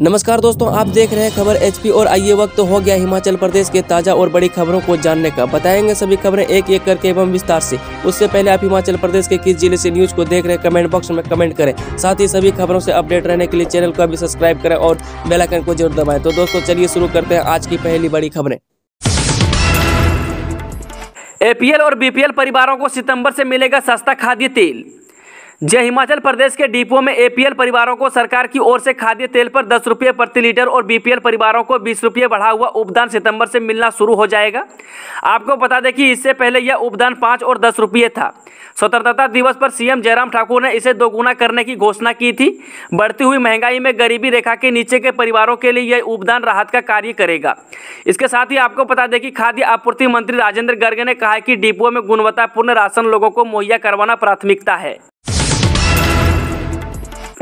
नमस्कार दोस्तों आप देख रहे हैं खबर एचपी और आइए वक्त तो हो गया हिमाचल प्रदेश के ताजा और बड़ी खबरों को जानने का बताएंगे सभी खबरें एक एक करके एवं विस्तार से उससे पहले आप हिमाचल प्रदेश के किस जिले से न्यूज को देख रहे हैं कमेंट बॉक्स में कमेंट करें साथ ही सभी खबरों से अपडेट रहने के लिए चैनल को अभी सब्सक्राइब करें और बेलाइकन को जरूर दबाए तो दोस्तों चलिए शुरू करते हैं आज की पहली बड़ी खबरें एपीएल और बीपीएल परिवारों को सितंबर से मिलेगा सस्ता खाद्य तेल जय हिमाचल प्रदेश के डिपो में एपीएल परिवारों को सरकार की ओर से खाद्य तेल पर दस रुपये प्रति लीटर और बीपीएल परिवारों को बीस रुपये बढ़ा हुआ उपदान सितंबर से मिलना शुरू हो जाएगा आपको बता दें कि इससे पहले यह उपदान पाँच और दस रुपये था स्वतंत्रता दिवस पर सीएम जयराम ठाकुर ने इसे दोगुना करने की घोषणा की थी बढ़ती हुई महंगाई में गरीबी रेखा के नीचे के परिवारों के लिए यह उपदान राहत का कार्य करेगा इसके साथ ही आपको बता दें कि खाद्य आपूर्ति मंत्री राजेंद्र गर्ग ने कहा कि डिपो में गुणवत्तापूर्ण राशन लोगों को मुहैया करवाना प्राथमिकता है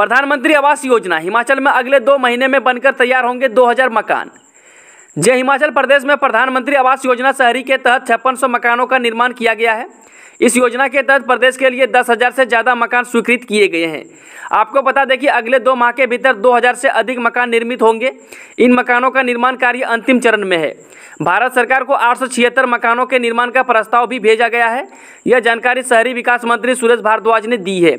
प्रधानमंत्री आवास योजना हिमाचल में अगले दो महीने में बनकर तैयार होंगे 2000 मकान जय हिमाचल प्रदेश में प्रधानमंत्री आवास योजना शहरी के तहत छप्पन मकानों का निर्माण किया गया है इस योजना के तहत प्रदेश के लिए दस हज़ार से ज़्यादा मकान स्वीकृत किए गए हैं आपको बता दें कि अगले दो माह के भीतर दो हज़ार से अधिक मकान निर्मित होंगे इन मकानों का निर्माण कार्य अंतिम चरण में है भारत सरकार को आठ मकानों के निर्माण का प्रस्ताव भी भेजा गया है यह जानकारी शहरी विकास मंत्री सूरज भारद्वाज ने दी है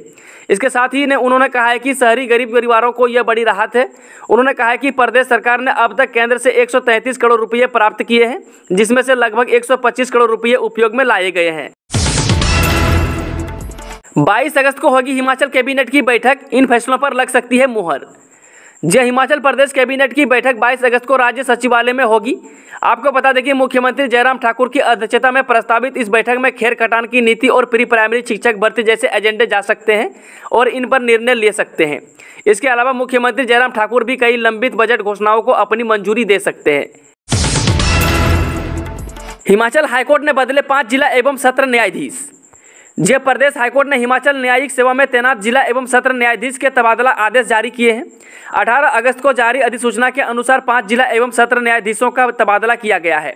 इसके साथ ही ने उन्होंने कहा है कि शहरी गरीब परिवारों को यह बड़ी राहत है उन्होंने कहा है कि प्रदेश सरकार ने अब तक केंद्र से 133 करोड़ रुपये प्राप्त किए हैं जिसमें से लगभग 125 करोड़ रुपये उपयोग में लाए गए हैं 22 अगस्त को होगी हिमाचल कैबिनेट की बैठक इन फैसलों पर लग सकती है मुहर जय हिमाचल प्रदेश कैबिनेट की बैठक 22 अगस्त को राज्य सचिवालय में होगी आपको बता दें कि मुख्यमंत्री जयराम ठाकुर की अध्यक्षता में प्रस्तावित इस बैठक में खेर कटान की नीति और प्री प्राइमरी शिक्षक भर्ती जैसे एजेंडे जा सकते हैं और इन पर निर्णय ले सकते हैं इसके अलावा मुख्यमंत्री जयराम ठाकुर भी कई लंबित बजट घोषणाओं को अपनी मंजूरी दे सकते हैं हिमाचल हाईकोर्ट ने बदले पांच जिला एवं सत्र न्यायाधीश जय प्रदेश हाईकोर्ट ने हिमाचल न्यायिक सेवा में तैनात जिला एवं सत्र न्यायाधीश के तबादला आदेश जारी किए हैं 18 अगस्त को जारी अधिसूचना के अनुसार पांच जिला एवं सत्र न्यायाधीशों का तबादला किया गया है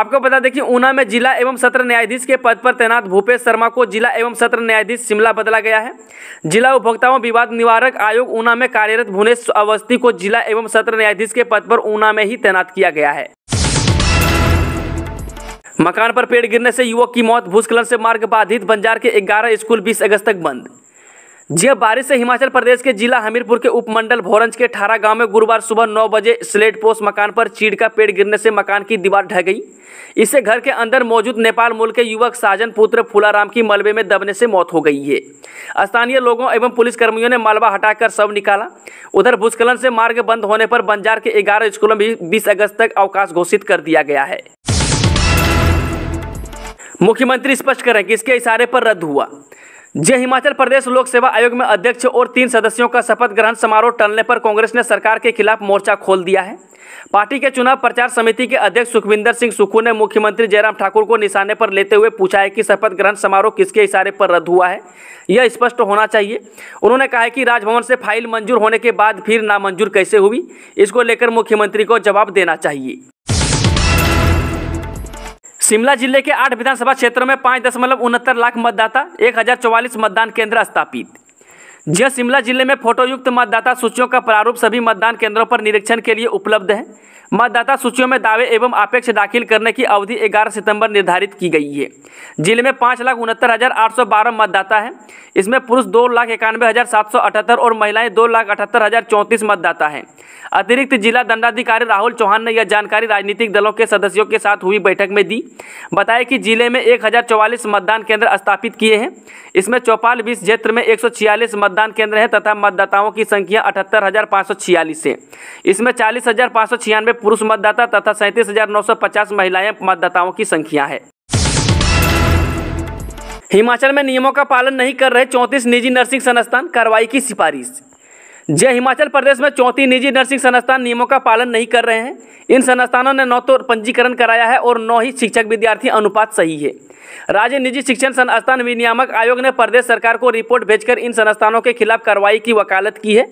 आपको बता दें कि ऊना में जिला एवं सत्र न्यायाधीश के पद पर तैनात भूपेश शर्मा को जिला एवं सत्र न्यायाधीश शिमला बदला गया है जिला उपभोक्ताओं विवाद निवारक आयोग ऊना में कार्यरत भुवनेश अवस्थी को जिला एवं सत्र न्यायाधीश के पद पर ऊना में ही तैनात किया गया है मकान पर पेड़ गिरने से युवक की मौत भूस्खलन से मार्ग बाधित बंजार के 11 स्कूल 20 अगस्त तक बंद जी बारिश से हिमाचल प्रदेश के जिला हमीरपुर के उपमंडल भोरंज के ठारा गांव में गुरुवार सुबह 9 बजे स्लेट पोस्ट मकान पर चीड़ का पेड़ गिरने से मकान की दीवार ढह गई इससे घर के अंदर मौजूद नेपाल मूल के युवक साजन पुत्र फूलाराम की मलबे में दबने से मौत हो गई है स्थानीय लोगों एवं पुलिसकर्मियों ने मलबा हटाकर शव निकाला उधर भूस्खलन से मार्ग बंद होने पर बंजार के ग्यारह स्कूलों में बीस अगस्त तक अवकाश घोषित कर दिया गया है मुख्यमंत्री स्पष्ट करें कि इसके इशारे पर रद्द हुआ जय हिमाचल प्रदेश लोक सेवा आयोग में अध्यक्ष और तीन सदस्यों का शपथ ग्रहण समारोह टलने पर कांग्रेस ने सरकार के खिलाफ मोर्चा खोल दिया है पार्टी के चुनाव प्रचार समिति के अध्यक्ष सुखविंदर सिंह सुक्खू ने मुख्यमंत्री जयराम ठाकुर को निशाने पर लेते हुए पूछा है कि शपथ ग्रहण समारोह किसके इशारे पर रद्द हुआ है यह स्पष्ट होना चाहिए उन्होंने कहा है कि राजभवन से फाइल मंजूर होने के बाद फिर नामंजूर कैसे हुई इसको लेकर मुख्यमंत्री को जवाब देना चाहिए शिमला जिले के आठ विधानसभा क्षेत्रों में पाँच दशमलव उनहत्तर लाख मतदाता एक हजार चौवालीस मतदान केंद्र स्थापित जय शिमला जिले में फोटोयुक्त मतदाता सूचियों का प्रारूप सभी मतदान केंद्रों पर निरीक्षण के लिए उपलब्ध है मतदाता सूचियों में दावे एवं अपेक्ष दाखिल करने की अवधि 11 सितंबर निर्धारित की गई है जिले में पाँच लाख उनहत्तर हज़ार आठ सौ बारह मतदाता है इसमें पुरुष दो लाख इक्यानवे हज़ार सात सौ अठहत्तर और महिलाएं दो लाख अठहत्तर हज़ार चौंतीस मतदाता हैं अतिरिक्त जिला दंडाधिकारी राहुल चौहान ने यह जानकारी राजनीतिक दलों के सदस्यों के साथ हुई बैठक में दी बताया कि जिले में एक मतदान केंद्र स्थापित किए हैं इसमें चौपाल बीस क्षेत्र में एक मतदान मतदान केंद्र है तथा मतदाताओं की संख्या अठहत्तर हजार पाँच सौ छियालीस है इसमें चालीस हजार पाँच सौ छियानवे पुरुष मतदाता तथा सैंतीस हजार नौ सौ पचास महिलाएं मतदाताओं की संख्या है हिमाचल में नियमों का पालन नहीं कर रहे चौंतीस निजी नर्सिंग संस्थान कार्रवाई की सिफारिश जय हिमाचल प्रदेश में चौंतीस निजी नर्सिंग संस्थान नियमों का पालन नहीं कर रहे हैं इन संस्थानों ने नौ तो पंजीकरण कराया है और नौ ही शिक्षक विद्यार्थी अनुपात सही है राज्य निजी शिक्षण संस्थान विनियामक आयोग ने प्रदेश सरकार को रिपोर्ट भेजकर इन संस्थानों के खिलाफ कार्रवाई की वकालत की है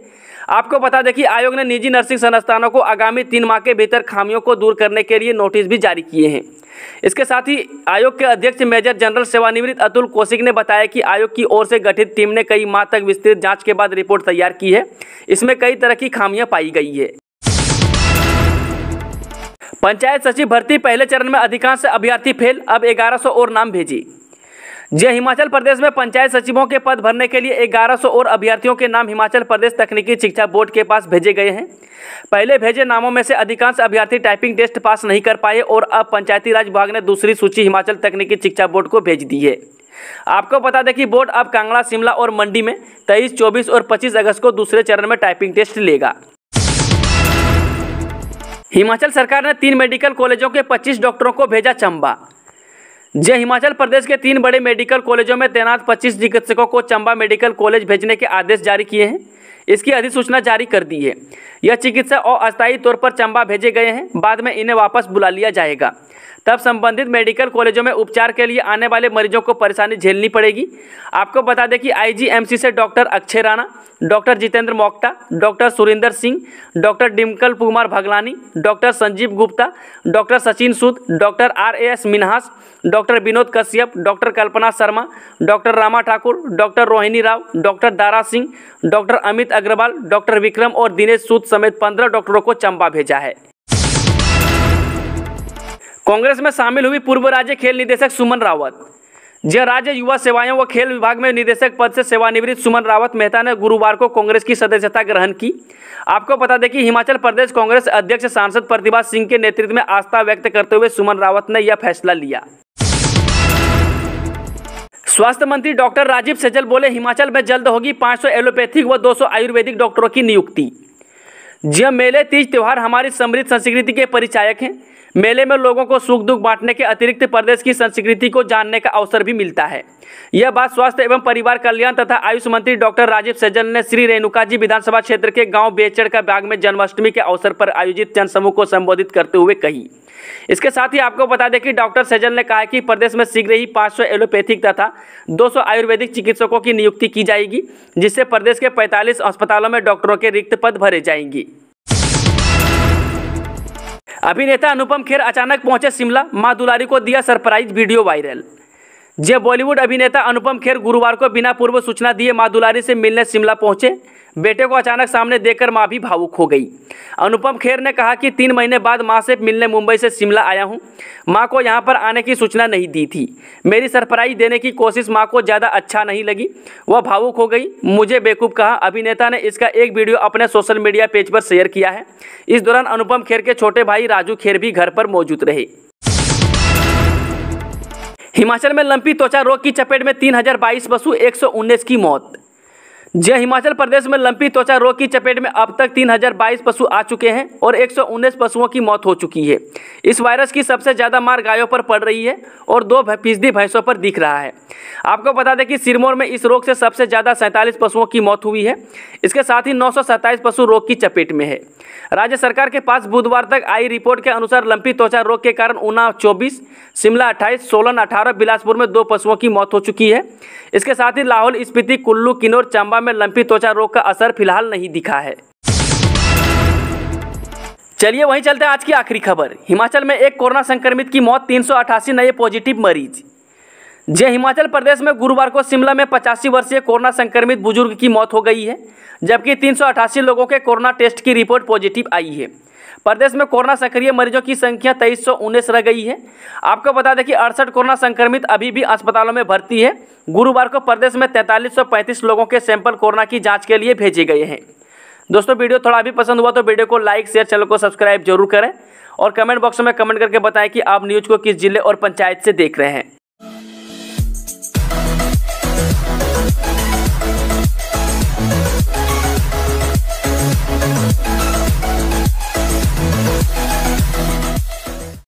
आपको बता दें कि आयोग ने निजी नर्सिंग संस्थानों को आगामी तीन माह के भीतर खामियों को दूर करने के लिए नोटिस भी जारी किए हैं इसके साथ ही आयोग के अध्यक्ष मेजर जनरल सेवानिवृत्त अतुल कौशिक ने बताया कि आयोग की ओर से गठित टीम ने कई माह तक विस्तृत जांच के बाद रिपोर्ट तैयार की है इसमें कई तरह की खामियां पाई गई है पंचायत सचिव भर्ती पहले चरण में अधिकांश अभ्यर्थी फेल अब 1100 और नाम भेजी जय हिमाचल प्रदेश में पंचायत सचिवों के पद भरने के लिए 1100 और अभ्यर्थियों के नाम हिमाचल प्रदेश तकनीकी शिक्षा बोर्ड के पास भेजे गए हैं पहले भेजे नामों में से अधिकांश अभ्यर्थी टाइपिंग टेस्ट पास नहीं कर पाए और अब पंचायती राज विभाग ने दूसरी सूची हिमाचल तकनीकी शिक्षा बोर्ड को भेज दी है आपको बता दें कि बोर्ड अब कांगड़ा शिमला और मंडी में तेईस चौबीस और पच्चीस अगस्त को दूसरे चरण में टाइपिंग टेस्ट लेगा हिमाचल सरकार ने तीन मेडिकल कॉलेजों के 25 डॉक्टरों को भेजा चंबा जय हिमाचल प्रदेश के तीन बड़े मेडिकल कॉलेजों में तैनात 25 चिकित्सकों को चंबा मेडिकल कॉलेज भेजने के आदेश जारी किए हैं इसकी अधिसूचना जारी कर दी है यह चिकित्सक और अस्थायी तौर पर चंबा भेजे गए हैं बाद में इन्हें वापस बुला लिया जाएगा तब संबंधित मेडिकल कॉलेजों में उपचार के लिए आने वाले मरीजों को परेशानी झेलनी पड़ेगी आपको बता दें कि आईजीएमसी से doctor Akshay Rana doctor Jitendra Mokta doctor Surendra Singh doctor Dimkal Kumar Bhaglani doctor Sanjeev Gupta doctor Sachin Sood doctor R A S Minhas doctor Vinod Kashyap doctor Kalpana Sharma doctor Rama Thakur doctor Rohini Rao doctor Dara Singh doctor Amit Agarwal doctor Vikram और दिनेश सूद समेत पंद्रह डॉक्टरों को चंबा भेजा है कांग्रेस में शामिल हुई पूर्व राज्य खेल निदेशक सुमन रावत जय राज्य युवा सेवाएं व खेल विभाग में निदेशक पद से सेवानिवृत्त सुमन रावत मेहता ने गुरुवार को कांग्रेस की सदस्यता ग्रहण की आपको बता दें कि हिमाचल प्रदेश कांग्रेस अध्यक्ष सांसद प्रतिभा सिंह के नेतृत्व में आस्था व्यक्त करते हुए सुमन रावत ने यह फैसला लिया स्वास्थ्य मंत्री डॉक्टर राजीव सेजल बोले हिमाचल में जल्द होगी 500 एलोपैथिक व 200 आयुर्वेदिक डॉक्टरों की नियुक्ति जी मेले तीज त्यौहार हमारी समृद्ध संस्कृति के परिचायक हैं मेले में लोगों को सुख दुख बांटने के अतिरिक्त प्रदेश की संस्कृति को जानने का अवसर भी मिलता है यह बात स्वास्थ्य एवं परिवार कल्याण तथा आयुष मंत्री डॉक्टर राजीव सैजल ने श्री रेणुका जी विधानसभा क्षेत्र के गांव बेचड़ का बाग में जन्माष्टमी के अवसर पर आयोजित जनसमूह को संबोधित करते हुए कही इसके साथ ही आपको बता दें कि डॉक्टर सैजल ने कहा कि प्रदेश में शीघ्र ही 500 एलोपैथिक तथा 200 आयुर्वेदिक चिकित्सकों की नियुक्ति की जाएगी जिससे प्रदेश के 45 अस्पतालों में डॉक्टरों के रिक्त पद भरे जाएंगी अभिनेता अनुपम खेर अचानक पहुंचे शिमला माँ दुलारी को दिया सरप्राइज वीडियो वायरल जब बॉलीवुड अभिनेता अनुपम खेर गुरुवार को बिना पूर्व सूचना दिए माँ दुलारी से मिलने शिमला पहुंचे बेटे को अचानक सामने देखकर माँ भी भावुक हो गई अनुपम खेर ने कहा कि तीन महीने बाद माँ से मिलने मुंबई से शिमला आया हूँ माँ को यहाँ पर आने की सूचना नहीं दी थी मेरी सरप्राइज देने की कोशिश माँ को ज़्यादा अच्छा नहीं लगी वह भावुक हो गई मुझे बेकूफ़ कहा अभिनेता ने इसका एक वीडियो अपने सोशल मीडिया पेज पर शेयर किया है इस दौरान अनुपम खेर के छोटे भाई राजू खेर भी घर पर मौजूद रहे हिमाचल में लंपी त्वचा रोग की चपेट में 3022 पशु उन्नीस की मौत जय हिमाचल प्रदेश में लंपी त्वचा रोग की चपेट में अब तक 3022 पशु आ चुके हैं और 119 पशुओं की मौत हो चुकी है इस वायरस की सबसे ज़्यादा मार गायों पर पड़ रही है और दो फीसदी भैंसों पर दिख रहा है आपको बता दें कि सिरमौर में इस रोग से सबसे ज़्यादा सैंतालीस पशुओं की मौत हुई है इसके साथ ही नौ पशु रोग की चपेट में है राज्य सरकार के पास बुधवार तक आई रिपोर्ट के अनुसार लंपी त्वचा रोग के कारण ऊना चौबीस शिमला अट्ठाईस सोलन अठारह बिलासपुर में दो पशुओं की मौत हो चुकी है इसके साथ ही लाहौल स्पीति कुल्लू किन्नौर चंबा में लंपी त्वचा रोग का असर फिलहाल नहीं दिखा है चलिए वहीं चलते हैं आज की आखिरी खबर हिमाचल में एक कोरोना संक्रमित की मौत तीन नए पॉजिटिव मरीज जय हिमाचल प्रदेश में गुरुवार को शिमला में पचासी वर्षीय कोरोना संक्रमित बुजुर्ग की मौत हो गई है जबकि तीन लोगों के कोरोना टेस्ट की रिपोर्ट पॉजिटिव आई है प्रदेश में कोरोना सक्रिय मरीजों की संख्या तेईस रह गई है आपको बता दें कि अड़सठ कोरोना संक्रमित अभी भी अस्पतालों में भर्ती है गुरुवार को प्रदेश में तैंतालीस लोगों के सैंपल कोरोना की जाँच के लिए भेजे गए हैं दोस्तों वीडियो थोड़ा भी पसंद हुआ तो वीडियो को लाइक शेयर चैनल को सब्सक्राइब जरूर करें और कमेंट बॉक्स में कमेंट करके बताएं कि आप न्यूज़ को किस जिले और पंचायत से देख रहे हैं